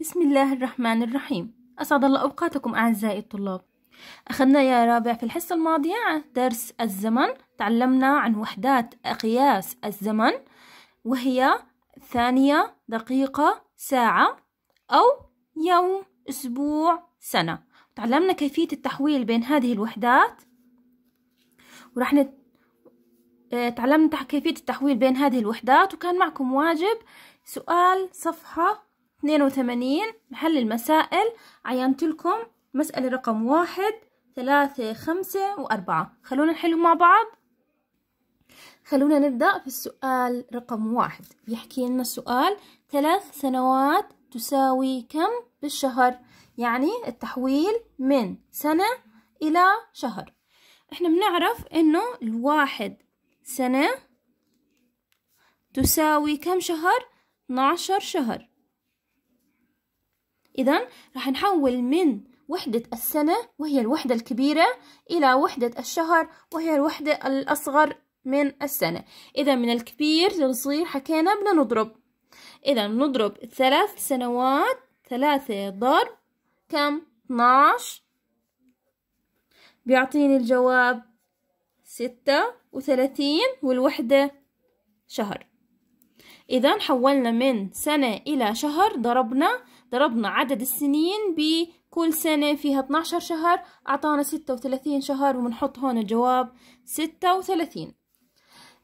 بسم الله الرحمن الرحيم أسعد الله أوقاتكم أعزائي الطلاب أخذنا يا رابع في الحصة الماضية درس الزمن تعلمنا عن وحدات قياس الزمن وهي ثانية دقيقة ساعة أو يوم أسبوع سنة تعلمنا كيفية التحويل بين هذه الوحدات ورح نت... آه، تعلمنا كيفية التحويل بين هذه الوحدات وكان معكم واجب سؤال صفحة اثنين وثمانين نحل المسائل عينت لكم مسألة رقم واحد ثلاثة خمسة وأربعة خلونا نحلهم مع بعض خلونا نبدأ في السؤال رقم واحد بيحكي لنا السؤال ثلاث سنوات تساوي كم بالشهر يعني التحويل من سنة إلى شهر احنا بنعرف انه الواحد سنة تساوي كم شهر؟ 12 شهر إذا راح نحول من وحدة السنة وهي الوحدة الكبيرة إلى وحدة الشهر وهي الوحدة الأصغر من السنة إذا من الكبير للصغير حكينا بدنا نضرب إذا بنضرب ثلاث سنوات ثلاثة ضرب كم؟ 12 بيعطيني الجواب ستة وثلاثين والوحدة شهر إذا حولنا من سنة إلى شهر ضربنا ضربنا عدد السنين بكل سنة فيها 12 شهر أعطانا 36 شهر وبنحط هون الجواب 36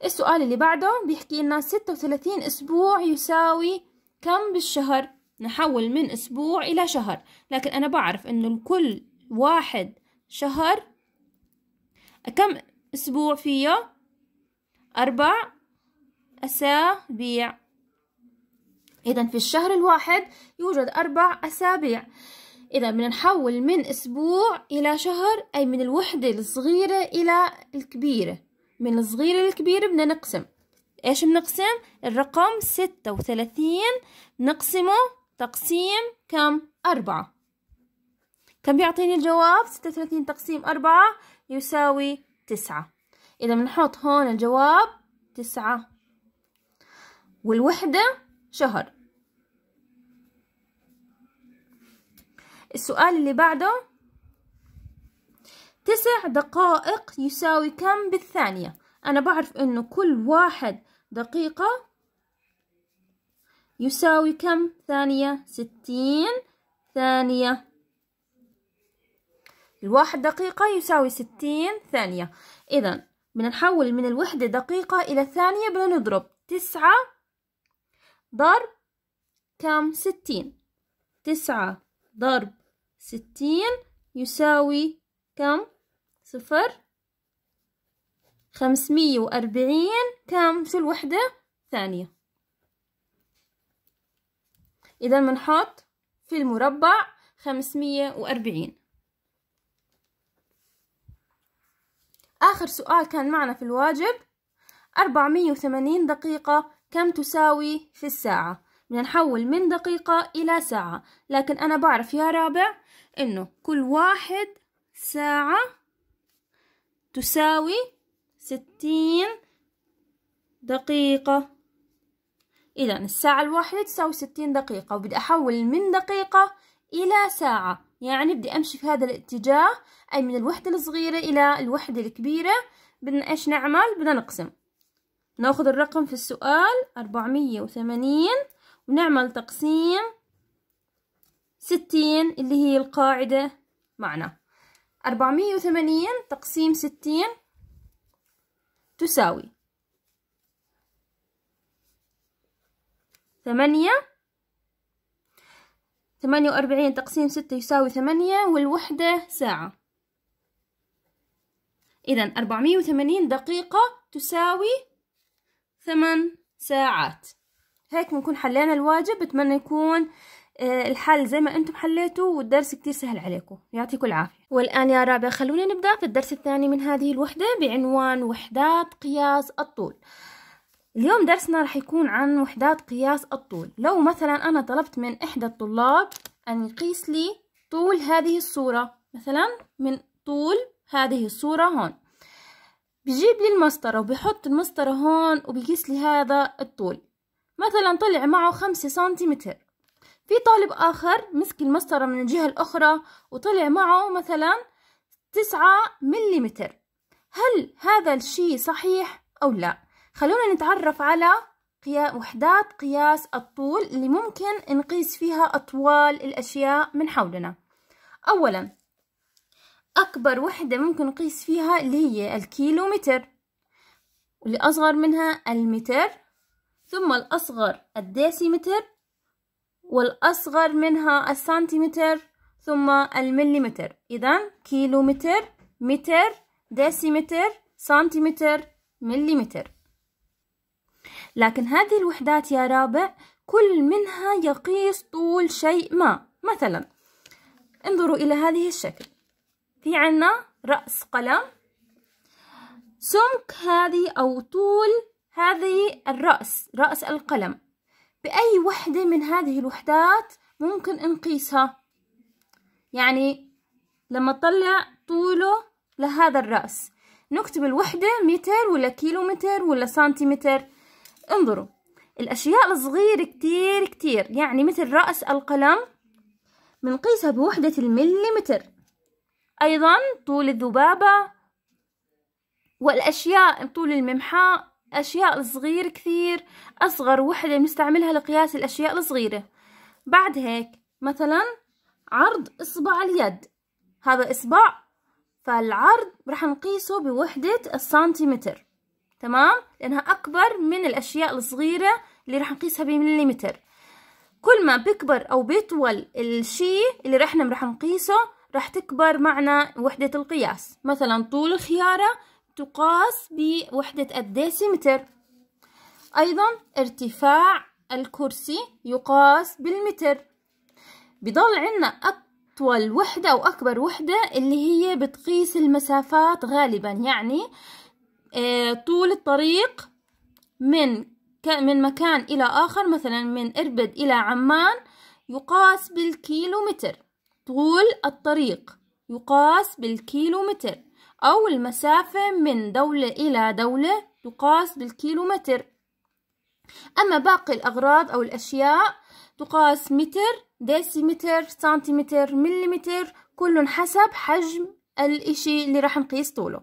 السؤال اللي بعده بيحكي لنا 36 أسبوع يساوي كم بالشهر نحول من أسبوع إلى شهر لكن أنا بعرف أنه كل واحد شهر كم أسبوع فيه أربع أسابيع إذا في الشهر الواحد يوجد أربع أسابيع إذا بنحول من أسبوع إلى شهر أي من الوحدة الصغيرة إلى الكبيرة من الصغيرة للكبيرة بدنا نقسم إيش بنقسم؟ الرقم ستة وثلاثين نقسمه تقسيم كم؟ أربعة كم بيعطيني الجواب؟ ستة وثلاثين تقسيم أربعة يساوي تسعة إذا بنحط هون الجواب تسعة والوحدة شهر السؤال اللي بعده تسع دقائق يساوي كم بالثانية أنا بعرف أنه كل واحد دقيقة يساوي كم ثانية ستين ثانية الواحد دقيقة يساوي ستين ثانية إذا بنحول من الوحدة دقيقة إلى ثانية بنضرب تسعة ضرب كم ستين تسعة ضرب ستين يساوي كم صفر خمسمية وأربعين كم شو الوحدة ثانية إذا بنحط في المربع خمسمية وأربعين آخر سؤال كان معنا في الواجب أربعمية وثمانين دقيقة كم تساوي في الساعة بدنا نحول من دقيقة إلى ساعة لكن أنا بعرف يا رابع إنه كل واحد ساعة تساوي ستين دقيقة إذا الساعة الواحدة تساوي ستين دقيقة وبدي أحول من دقيقة إلى ساعة يعني بدي أمشي في هذا الاتجاه أي من الوحدة الصغيرة إلى الوحدة الكبيرة بدنا إيش نعمل بدنا نقسم ناخد الرقم في السؤال أربعمية وثمانين ونعمل تقسيم ستين اللي هي القاعدة معنا أربعمية وثمانين تقسيم ستين تساوي ثمانية ثمانية وأربعين تقسيم ستة يساوي ثمانية والوحدة ساعة إذا أربعمية وثمانين دقيقة تساوي ثمان ساعات هيك بنكون حلينا الواجب بتمنى يكون آه، الحل زي ما انتم حليتوا والدرس كتير سهل عليكم يعطيكم العافية والآن يا رابع خلونا نبدأ في الدرس الثاني من هذه الوحدة بعنوان وحدات قياس الطول اليوم درسنا رح يكون عن وحدات قياس الطول لو مثلا أنا طلبت من إحدى الطلاب أن يقيس لي طول هذه الصورة مثلا من طول هذه الصورة هون بجيب لي المسطرة وبحط المسطرة هون وبقيس لي هذا الطول مثلا طلع معه خمسة سنتيمتر في طالب آخر مسك المسطرة من الجهة الأخرى وطلع معه مثلا تسعة مليمتر هل هذا الشيء صحيح أو لا؟ خلونا نتعرف على وحدات قياس الطول اللي ممكن نقيس فيها أطوال الأشياء من حولنا أولا أكبر وحدة ممكن نقيس فيها اللي هي الكيلومتر واللي أصغر منها المتر ثم الأصغر الديسيمتر والأصغر منها السنتيمتر ثم المليمتر إذا كيلومتر متر ديسيمتر سنتيمتر مليمتر لكن هذه الوحدات يا رابع كل منها يقيس طول شيء ما مثلا انظروا إلى هذه الشكل في عنا رأس قلم سمك هذه أو طول هذه الرأس رأس القلم بأي وحدة من هذه الوحدات ممكن نقيسها يعني لما طلع طوله لهذا الرأس نكتب الوحدة متر ولا كيلو متر ولا سنتيمتر انظروا الأشياء الصغيرة كتير كتير يعني مثل رأس القلم بنقيسها بوحدة المليمتر أيضا طول الذبابة والأشياء طول الممحاء أشياء صغيرة كثير أصغر وحدة بنستعملها لقياس الأشياء الصغيرة بعد هيك مثلا عرض إصبع اليد هذا إصبع فالعرض رح نقيسه بوحدة السنتيمتر تمام لأنها أكبر من الأشياء الصغيرة اللي رح نقيسها بمليمتر كل ما بكبر أو بيطول الشي اللي رحنا رح نقيسه راح تكبر معنا وحدة القياس مثلا طول الخيارة تقاس بوحدة الديسيمتر أيضا ارتفاع الكرسي يقاس بالمتر بضل عنا أطول وحدة أو أكبر وحدة اللي هي بتقيس المسافات غالبا يعني آه، طول الطريق من من مكان إلى آخر مثلا من إربد إلى عمان يقاس بالكيلومتر طول الطريق يقاس بالكيلومتر أو المسافة من دولة إلى دولة تقاس بالكيلومتر أما باقي الأغراض أو الأشياء تقاس متر ديسيمتر سنتيمتر مليمتر كل حسب حجم الإشي اللي راح نقيس طوله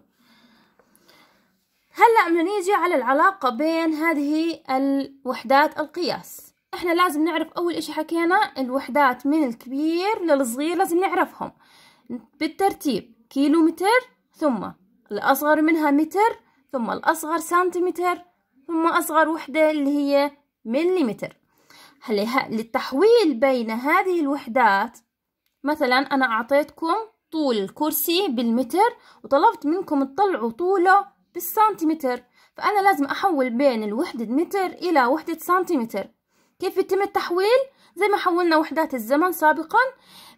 هلأ بدنا نيجي على العلاقة بين هذه الوحدات القياس احنا لازم نعرف اول اشي حكينا الوحدات من الكبير للصغير لازم نعرفهم بالترتيب كيلو متر ثم الاصغر منها متر ثم الاصغر سنتيمتر ثم اصغر وحدة اللي هي مليمتر للتحويل بين هذه الوحدات مثلا انا اعطيتكم طول الكرسي بالمتر وطلبت منكم تطلعوا طوله بالسنتيمتر فانا لازم احول بين الوحدة متر الى وحدة سنتيمتر كيف يتم التحويل زي ما حولنا وحدات الزمن سابقا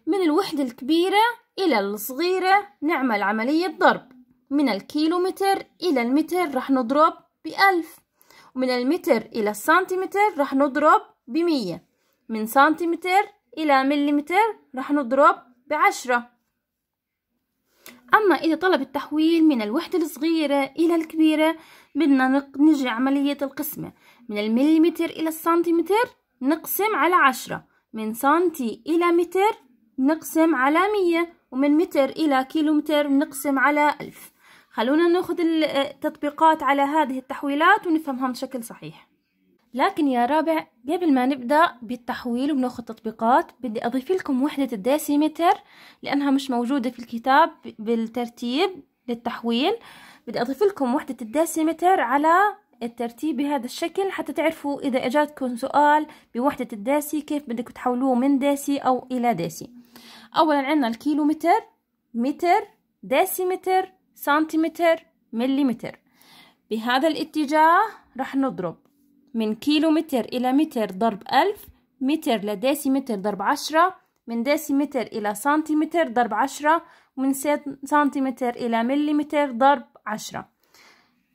من الوحدة الكبيرة إلى الصغيرة نعمل عملية ضرب من الكيلومتر إلى المتر راح نضرب بألف ومن المتر إلى السنتيمتر راح نضرب بمية من سنتيمتر إلى مليمتر راح نضرب بعشرة أما إذا طلب التحويل من الوحدة الصغيرة إلى الكبيرة بدنا نجي عملية القسمة من المليمتر إلى السنتيمتر نقسم على عشرة من سنتي إلى متر نقسم على مية ومن متر إلى كيلومتر نقسم على ألف خلونا ناخذ التطبيقات على هذه التحويلات ونفهمها بشكل صحيح لكن يا رابع قبل ما نبدأ بالتحويل وبناخد تطبيقات بدي أضيف لكم وحدة الديسيمتر لأنها مش موجودة في الكتاب بالترتيب للتحويل بدي أضيف لكم وحدة الديسيمتر على الترتيب بهذا الشكل حتى تعرفوا إذا أجاتكم سؤال بوحدة الداسي كيف بدك تحولوه من داسي أو إلى داسي أولا عندنا الكيلومتر متر داسيمتر سنتيمتر مليمتر بهذا الاتجاه رح نضرب من كيلومتر إلى متر ضرب ألف متر لداسيمتر ضرب عشرة من داسيمتر إلى سنتيمتر ضرب عشرة ومن سنتيمتر إلى مليمتر ضرب عشرة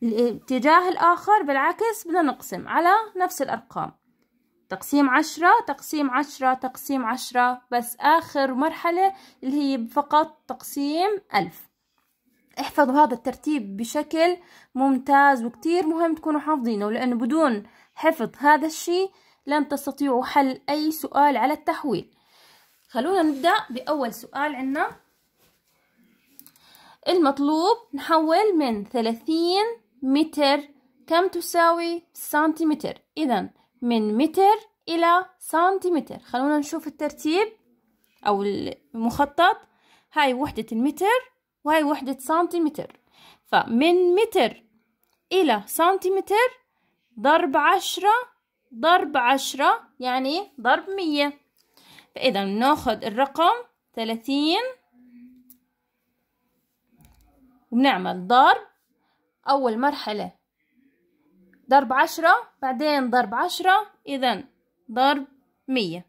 الاتجاه الآخر بالعكس بدنا نقسم على نفس الأرقام تقسيم عشرة تقسيم عشرة تقسيم عشرة بس آخر مرحلة اللي هي فقط تقسيم ألف احفظوا هذا الترتيب بشكل ممتاز وكتير مهم تكونوا حافظينه لأنه بدون حفظ هذا الشيء لن تستطيعوا حل أي سؤال على التحويل خلونا نبدأ بأول سؤال عنا المطلوب نحول من ثلاثين متر كم تساوي سنتيمتر إذا من متر إلى سنتيمتر خلونا نشوف الترتيب أو المخطط هاي وحدة المتر وهي وحدة سنتيمتر فمن متر إلى سنتيمتر ضرب عشرة ضرب عشرة يعني ضرب مية فإذا بناخد الرقم ثلاثين وبنعمل ضرب أول مرحلة ضرب عشرة بعدين ضرب عشرة إذا ضرب مية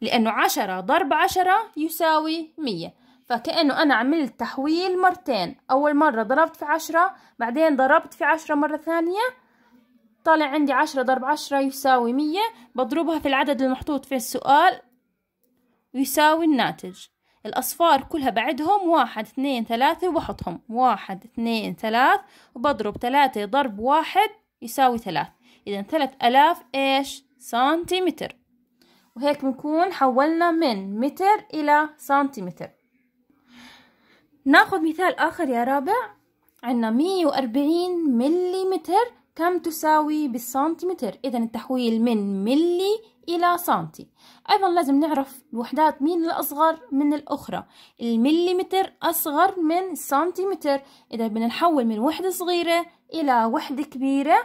لأنه عشرة ضرب عشرة يساوي مية فكأنه أنا عملت تحويل مرتين أول مرة ضربت في عشرة بعدين ضربت في عشرة مرة ثانية طالع عندي عشرة ضرب عشرة يساوي مية بضربها في العدد المحطوط في السؤال ويساوي الناتج الأصفار كلها بعدهم واحد اثنين ثلاثة وبحطهم واحد اثنين ثلاث وبضرب ثلاثة ضرب واحد يساوي ثلاث إذا ثلاث ألاف إيش سنتيمتر وهيك بنكون حولنا من متر إلى سنتيمتر ناخذ مثال آخر يا رابع عندنا مية وأربعين مليمتر كم تساوي بالسنتيمتر إذا التحويل من ملي إلى سنتي أيضا لازم نعرف الوحدات مين الأصغر من الأخرى المليمتر أصغر من سنتيمتر إذا بدنا نحول من وحدة صغيرة إلى وحدة كبيرة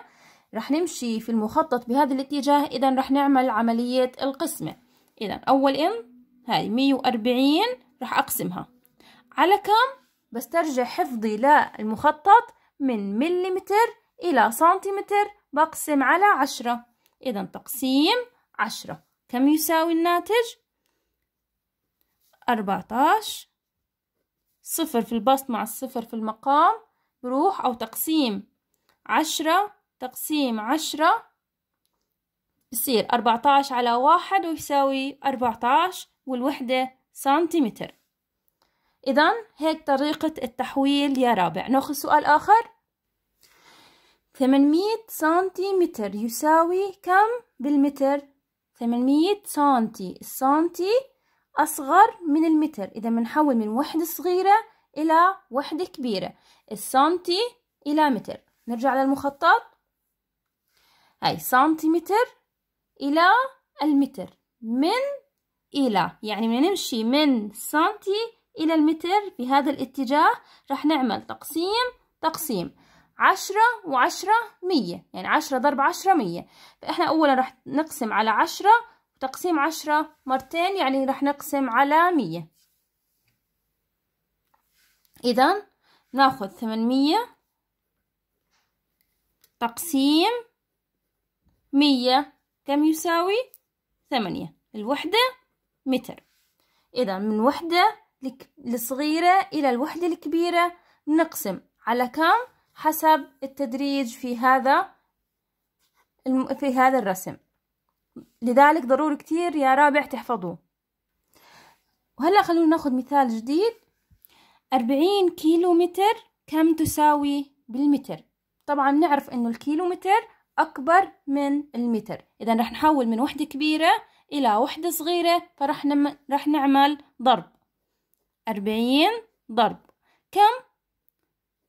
رح نمشي في المخطط بهذا الاتجاه إذا رح نعمل عملية القسمة إذا أول إن هاي 140 رح أقسمها على كم؟ بسترجع حفظي للمخطط من مليمتر إلى سنتيمتر بقسم على عشرة إذا تقسيم عشرة كم يساوي الناتج؟ أربعتاش صفر في البسط مع الصفر في المقام بروح أو تقسيم عشرة تقسيم عشرة بصير أربعتاش على واحد ويساوي أربعتاش والوحدة سنتيمتر إذا هيك طريقة التحويل يا رابع ناخذ سؤال آخر 800 سنتيمتر يساوي كم بالمتر 800 سنتي السنتي أصغر من المتر إذا بنحول من وحدة صغيرة إلى وحدة كبيرة السنتي إلى متر نرجع للمخطط هاي سنتيمتر إلى المتر من إلى يعني بدنا نمشي من سنتي إلى المتر بهذا الاتجاه رح نعمل تقسيم تقسيم عشرة وعشرة مية يعني عشرة ضرب عشرة مية فإحنا أولا راح نقسم على عشرة وتقسيم عشرة مرتين يعني راح نقسم على مية إذا ناخذ ثمانمية تقسيم مية كم يساوي ثمانية الوحدة متر إذا من وحدة الصغيرة إلى الوحدة الكبيرة نقسم على كم حسب التدريج في هذا في هذا الرسم لذلك ضروري كتير يا رابع تحفظوه وهلا خلونا ناخد مثال جديد أربعين كيلو متر كم تساوي بالمتر طبعا نعرف انه الكيلو متر اكبر من المتر اذا رح نحول من وحدة كبيرة الى وحدة صغيرة فرح نم... رح نعمل ضرب أربعين ضرب كم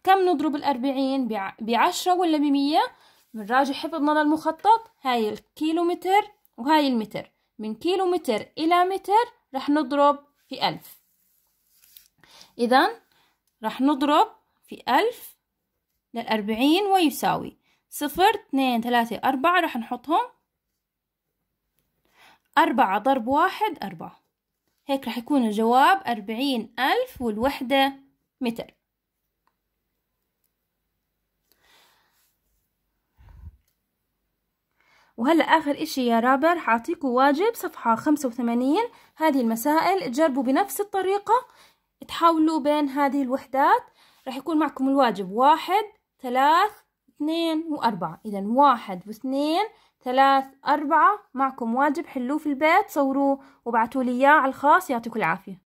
كم نضرب الأربعين بعشرة ولا بمية بنراجع حفظنا للمخطط هاي الكيلومتر وهاي المتر من كيلومتر إلى متر رح نضرب في ألف إذا رح نضرب في ألف للأربعين ويساوي صفر اثنين ثلاثة أربعة رح نحطهم أربعة ضرب واحد أربعة هيك رح يكون الجواب أربعين ألف والوحدة متر وهلا اخر اشي يا رابع رح اعطيكم واجب صفحة خمسة وثمانين هذه المسائل تجربوا بنفس الطريقة تحاولوا بين هذه الوحدات رح يكون معكم الواجب واحد ثلاث اثنين واربعة اذا واحد واثنين ثلاث أربعة معكم واجب حلوه في البيت صوروه وبعتوا لي إياه على الخاص يعطيكم العافية